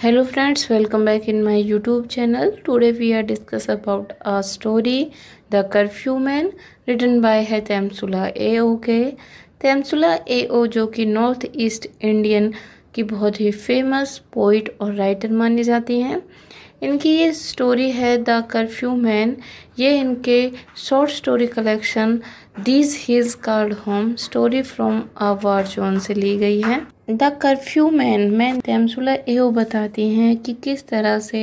hello friends welcome back in my YouTube channel today we are discuss about a story the curfew man written by है तैमसुला ए ओ के तैमसुला ए ओ जो कि north east Indian की बहुत ही famous poet और writer मानी जाती हैं इनकी ये स्टोरी है द कर्फ्यू मैन ये इनके short story collection these hills called home story from a war zone से ली गई है the curfew man man Temsula Ao बताती हैं कि किस तरह से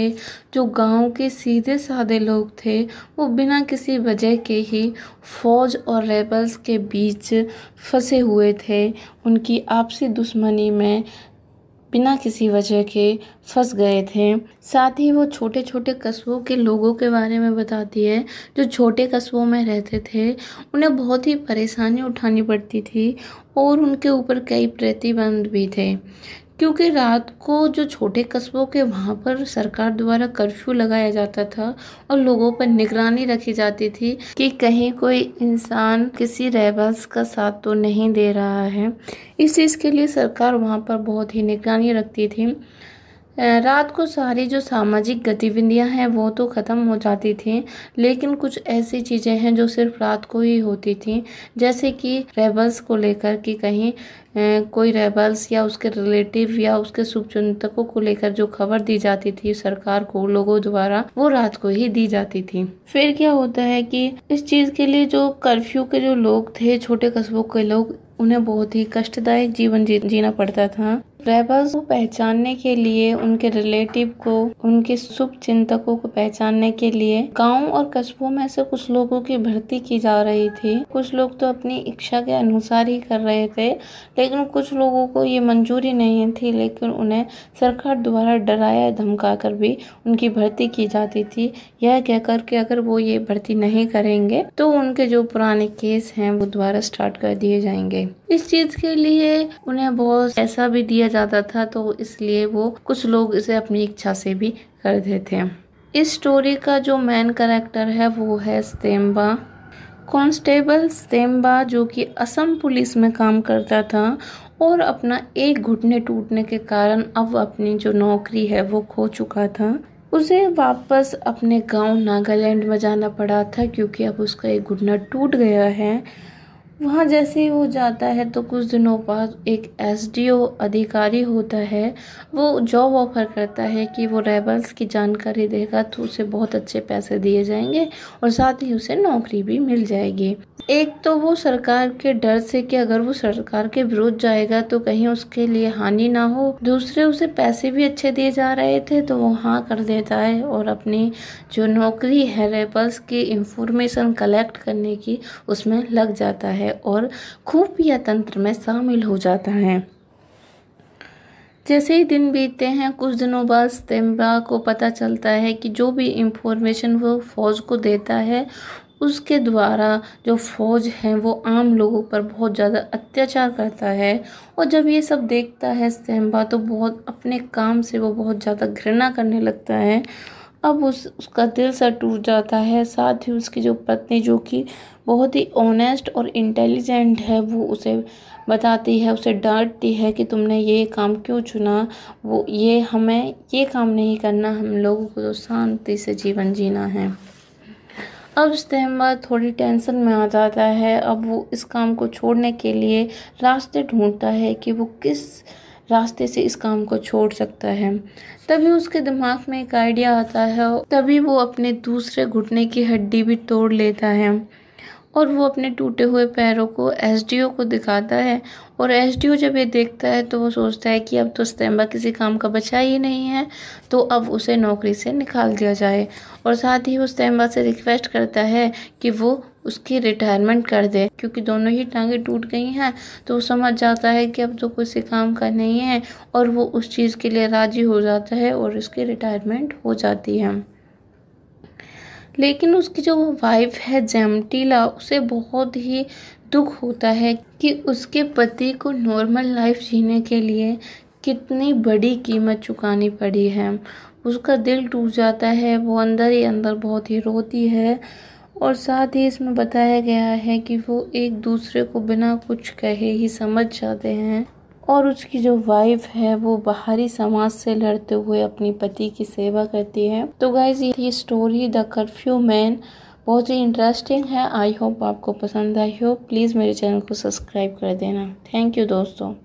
जो गांव के सीधे साधे लोग थे वो बिना किसी वजह के ही फौज और रेबल्स के बीच फंसे हुए थे उनकी आपसी दुश्मनी में बिना किसी वजह के फंस गए थे साथ ही वो छोटे छोटे कस्बों के लोगों के बारे में बताती है जो छोटे कस्बों में रहते थे उन्हें बहुत ही परेशानी उठानी पड़ती थी और उनके ऊपर कई प्रतिबंध भी थे क्योंकि रात को जो छोटे कस्बों के वहाँ पर सरकार द्वारा कर्फ्यू लगाया जाता था और लोगों पर निगरानी रखी जाती थी कि कहीं कोई इंसान किसी रहवास का साथ तो नहीं दे रहा है इस चीज़ के लिए सरकार वहाँ पर बहुत ही निगरानी रखती थी रात को सारी जो सामाजिक गतिविधियां हैं वो तो ख़त्म हो जाती थी लेकिन कुछ ऐसी चीज़ें हैं जो सिर्फ रात को ही होती थी जैसे कि रेबल्स को लेकर कि कहीं कोई रेबल्स या उसके रिलेटिव या उसके शुभचिंतकों को लेकर जो खबर दी जाती थी सरकार को लोगों द्वारा वो रात को ही दी जाती थी फिर क्या होता है कि इस चीज़ के लिए जो कर्फ्यू के जो लोग थे छोटे कस्बों के लोग उन्हें बहुत ही कष्टदायक जीवन जी, जीना पड़ता था रहबर्स को पहचानने के लिए उनके रिलेटिव को उनके शुभ चिंतकों को पहचानने के लिए गांव और कस्बों में से कुछ लोगों की भर्ती की जा रही थी कुछ लोग तो अपनी इच्छा के अनुसार ही कर रहे थे लेकिन कुछ लोगों को ये मंजूरी नहीं थी लेकिन उन्हें सरकार द्वारा डराया धमका कर भी उनकी भर्ती की जाती थी यह कहकर के अगर वो ये भर्ती नहीं करेंगे तो उनके जो पुराने केस हैं वो दोबारा स्टार्ट कर दिए जाएंगे इस चीज के लिए उन्हें बहुत पैसा भी दिया जाता था तो इसलिए वो कुछ लोग इसे अपनी इच्छा से भी कर देते हैं इस स्टोरी का जो मेन करेक्टर है वो है स्तेम्बा कॉन्स्टेबल स्तेम्बा जो कि असम पुलिस में काम करता था और अपना एक घुटने टूटने के कारण अब अपनी जो नौकरी है वो खो चुका था उसे वापस अपने गांव नागालैंड में जाना पड़ा था क्योंकि अब उसका एक घुटना टूट गया है वहाँ जैसे ही वो जाता है तो कुछ दिनों बाद एक एसडीओ अधिकारी होता है वो जॉब ऑफर करता है कि वो रेबल्स की जानकारी देगा तो उसे बहुत अच्छे पैसे दिए जाएंगे और साथ ही उसे नौकरी भी मिल जाएगी एक तो वो सरकार के डर से कि अगर वो सरकार के विरुद्ध जाएगा तो कहीं उसके लिए हानि ना हो दूसरे उसे पैसे भी अच्छे दिए जा रहे थे तो वो हाँ कर देता है और अपनी जो नौकरी है रेबल्स की इंफॉर्मेशन कलेक्ट करने की उसमें लग जाता है है और खुफिया तंत्र में शामिल हो जाता है जैसे ही दिन बीतते हैं कुछ दिनों बाद स्तेम्बा को पता चलता है कि जो भी इंफॉर्मेशन वो फौज को देता है उसके द्वारा जो फौज है वो आम लोगों पर बहुत ज़्यादा अत्याचार करता है और जब ये सब देखता है स्तेम्बा तो बहुत अपने काम से वो बहुत ज़्यादा घृणा करने लगता है अब उस उसका दिल सा टूट जाता है साथ ही उसकी जो पत्नी जो कि बहुत ही ऑनेस्ट और इंटेलिजेंट है वो उसे बताती है उसे डांटती है कि तुमने ये काम क्यों चुना वो ये हमें ये काम नहीं करना हम लोगों को तो शांति से जीवन जीना है अब इस्तेमाल थोड़ी टेंशन में आ जाता है अब वो इस काम को छोड़ने के लिए रास्ते ढूंढता है कि वो किस रास्ते से इस काम को छोड़ सकता है तभी उसके दिमाग में एक आइडिया आता है तभी वो अपने दूसरे घुटने की हड्डी भी तोड़ लेता है और वो अपने टूटे हुए पैरों को एसडीओ को दिखाता है और एसडीओ जब ये देखता है तो वो सोचता है कि अब तो सितम्बा किसी काम का बचा ही नहीं है तो अब उसे नौकरी से निकाल दिया जाए और साथ ही वो सितम्बा से रिक्वेस्ट करता है कि वो उसकी रिटायरमेंट कर दे क्योंकि दोनों ही टांगें टूट गई हैं तो वो समझ जाता है कि अब तो किसी काम का नहीं है और वो उस चीज़ के लिए राज़ी हो जाता है और उसकी रिटायरमेंट हो जाती है लेकिन उसकी जो वाइफ है जैमटीला उसे बहुत ही दुख होता है कि उसके पति को नॉर्मल लाइफ जीने के लिए कितनी बड़ी कीमत चुकानी पड़ी है उसका दिल टूट जाता है वो अंदर ही अंदर बहुत ही रोती है और साथ ही इसमें बताया गया है कि वो एक दूसरे को बिना कुछ कहे ही समझ जाते हैं और उसकी जो वाइफ है वो बाहरी समाज से लड़ते हुए अपने पति की सेवा करती है तो गाइज ये स्टोरी द कर्फ्यू मैन बहुत ही इंटरेस्टिंग है आई होप आपको पसंद आई हो प्लीज़ मेरे चैनल को सब्सक्राइब कर देना थैंक यू दोस्तों